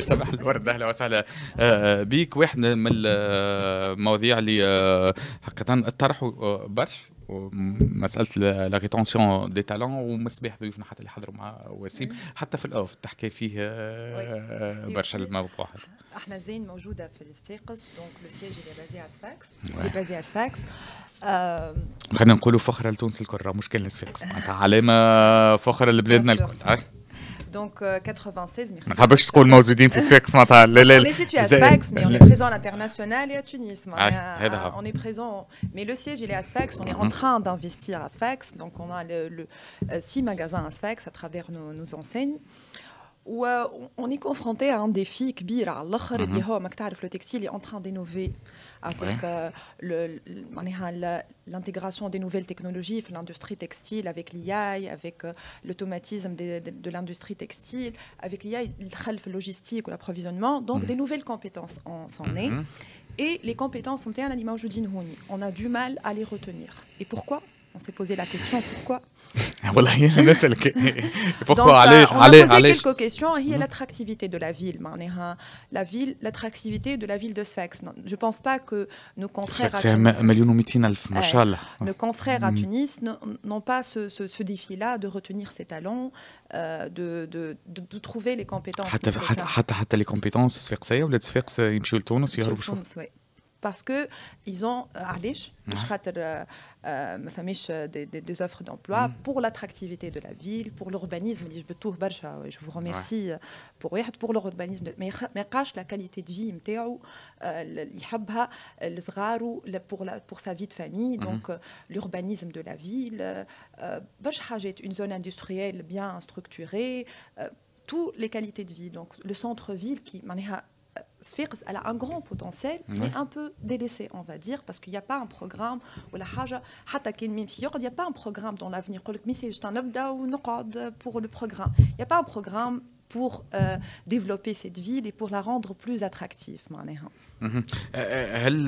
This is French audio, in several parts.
صباح الورد اهلا وسهلا آه، آه، بيك واحد من المواضيع آه، اللي حقيقه طرحوا برش مساله لا ريتونسيون دي تالون ومسبح ضيوفنا حتى اللي حضروا مع وسيم حتى في الاوف تحكي فيه برشا الموضوع احنا زين موجوده في صفاقس دونك لو سيج اللي بازي على سفاكس اللي بازي على سفاكس خلينا نقولوا فخره لتونس الكل مش كان لصفاقس معناتها علامه فخره لبلادنا الكل Donc, 96, euh, merci. Ah, bah, je On est situé à Sfax, mais on est présent à l'international et à Tunis. Ah, on est présent, mais le siège, il est à Sfax. On est en mhm. train d'investir à Sfax. Donc, on a euh, six magasins à Sfax à travers nos, enseignes. Euh, on est confronté à un défi qui est mhm. est en train d'innover avec euh, l'intégration des nouvelles technologies l'industrie textile avec l'IA avec euh, l'automatisme de, l'industrie textile avec l'IA le logistique ou l'approvisionnement donc mhm. des nouvelles compétences en s'en mhm. et les compétences sont un aliment aujourd'hui. on a du mal à les retenir et pourquoi on s'est posé la question pourquoi pourquoi نسألك pourquoi aller euh, aller quelques questions il y a l'attractivité de la ville la ville l'attractivité de la ville de Sfax je pense pas que nos confrères à Tunis à mhm. Tunis n'ont pas ce, ce, défi là de retenir ses talents euh, de, de, de, trouver les compétences حتى les compétences Sfax ou les parce que ils ont des offres d'emploi mm. pour l'attractivité de la ville pour l'urbanisme je vous remercie euh, pour pour l'urbanisme mais la qualité de vie نتاعو euh, pour la pour sa vie de famille mm-hmm. donc euh, l'urbanisme de la ville une zone industrielle bien structurée toutes les qualités de vie donc le centre ville qui Sphere, elle a un grand potentiel, mais un peu délaissé, on va dire, parce qu'il n'y a pas un programme, où la haja, il n'y a pas un programme dans l'avenir. un pour le programme. Il n'y a pas un programme pour développer cette ville et pour la rendre plus attractive معناها هل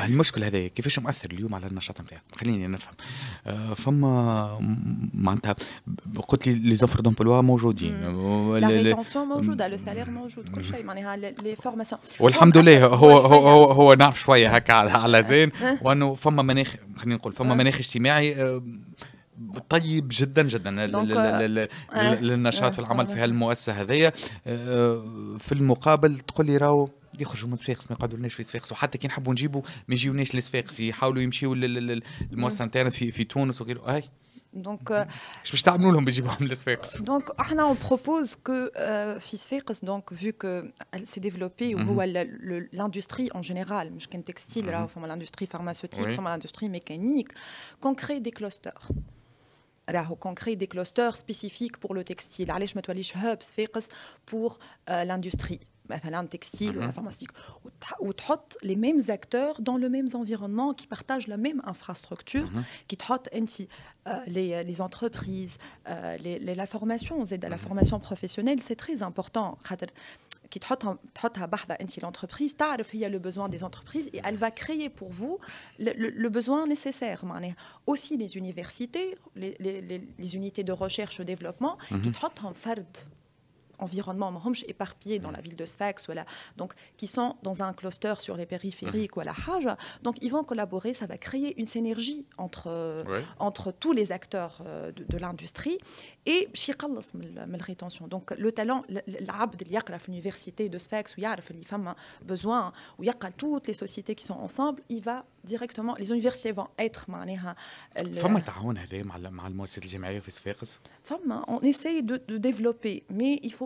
المشكل هذا كيفاش مؤثر اليوم على النشاط نتاعكم خليني نفهم فما معناتها قلت لي لي موجودين لا موجود كل شيء معناها لي والحمد لله هو هو هو شويه طيب جدا جدا للنشاط آه، آه، والعمل في آه، هالمؤسسه هذيا في المقابل تقول لي راهو يخرجوا من صفاقس ما يقعدوناش في صفاقس وحتى كي نحبوا نجيبوا ما يجيوناش لصفاقس يحاولوا يمشيوا للمؤسسه نتاعنا في في تونس وغيره هاي دونك اش باش تعملوا لهم بيجيبوهم لصفاقس دونك احنا اون بروبوز كو في صفاقس دونك فيو كو سي ديفلوبي وهو لاندستري اون جينيرال مش كان تكستيل راهو فما لاندستري فارماسيوتيك فما لاندستري ميكانيك كون كري دي كلوستر on crée des clusters spécifiques pour le textile. hubs pour euh, l'industrie le textile ou mhm. la pharmaceutique ou les mêmes acteurs dans le même environnement qui partagent la même infrastructure mhm. qui trotte ainsi euh, euh, les, entreprises la formation la mhm. formation professionnelle c'est très important qui t'hôte à barda bah, anti l'entreprise, t'a il y a le besoin des entreprises et elle va créer pour vous le, besoin nécessaire. Aussi les universités, les, unités de recherche et développement, mhm. qui t'hôte en environnement mahomsh éparpillé dans la mm. ville de Sfax, donc qui sont dans un cluster sur les périphériques ou à la Hajj. Donc ils vont collaborer, ça va créer une synergie entre, euh, entre tous les acteurs euh, de, l'industrie et rétention. Donc le talent, l'abd, l'université de Sfax, où il y a femmes hein, besoin, où il y a toutes les sociétés qui sont ensemble, il va directement, les universités vont être euh, on essaye de développer, mais il faut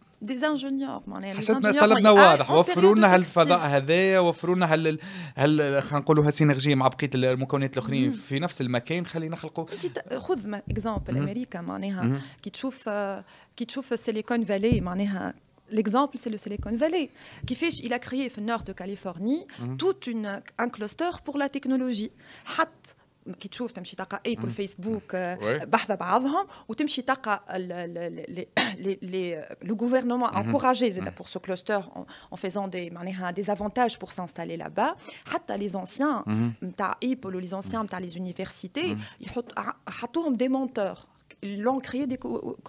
دي انجينيور معناها حسيتنا طلبنا واضح ah, وفروا لنا هالفضاء هذايا وفروا لنا هال هال خلينا نقولوا هالسينرجي مع بقيه المكونات الاخرين في نفس المكان خلينا نخلقوا انت euh, خذ اكزامبل امريكا معناها كي تشوف كي تشوف السيليكون فالي معناها L'exemple, c'est le Silicon Valley. Qui fait, il a créé au nord de Californie tout une, un cluster pour la technologie. Hat, Qui trouve, tu marchesitaire Apple, Facebook, parle par tu le gouvernement encouragé pour ce cluster en faisant des avantages pour s'installer là-bas. les anciens, les anciens, les universités. ils sont des menteurs. لون كريي des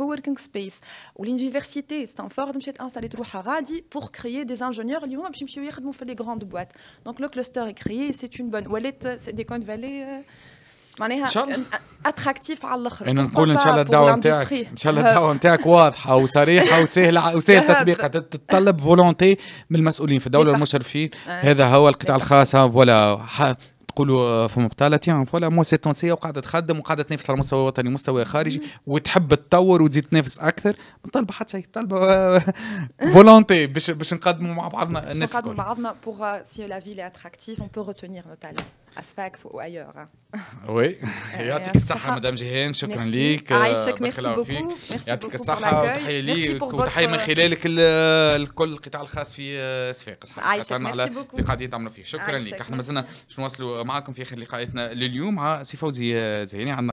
coworking space واليونيفرسيتي ستانفورد مشات انستالي روحها غادي بور كريي دي انجينيور اللي هما باش يمشيو يخدموا في لي غراند بواط دونك لو كلوستر كريي سي اون بون ولات كون فالي معناها اتراكتيف على الاخر انا نقول ان شاء الله الدعوه نتاعك ان شاء الله الدعوه نتاعك واضحه وصريحه وسهله وسهل تطبيقها تتطلب فولونتي من المسؤولين في الدوله والمشرفين هذا هو القطاع الخاص فوالا نقولوا في فما بطالتي فوالا موسسه تونسيه وقاعده تخدم وقاعده تنافس على مستوى وطني مستوى خارجي وتحب تطور وتزيد تنافس اكثر ما طالبه حتى شيء طالبه فولونتي باش باش نقدموا مع بعضنا الناس نقدموا مع بعضنا بوغ سي لا فيل اتراكتيف اون بو روتونير نو تالون اسفاكس وايور وي يعطيك الصحه مدام جيهان شكرا ليك عايشك ميرسي بوكو يعطيك الصحه وتحيه ليك وتحيه من خلالك الكل القطاع الخاص في اسفاكس عايشك ميرسي بوكو اللقاء اللي تعملوا فيه شكرا ah, ليك احنا مازلنا باش نواصلوا معكم في اخر لقائتنا لليوم مع سي فوزي زهيني عندنا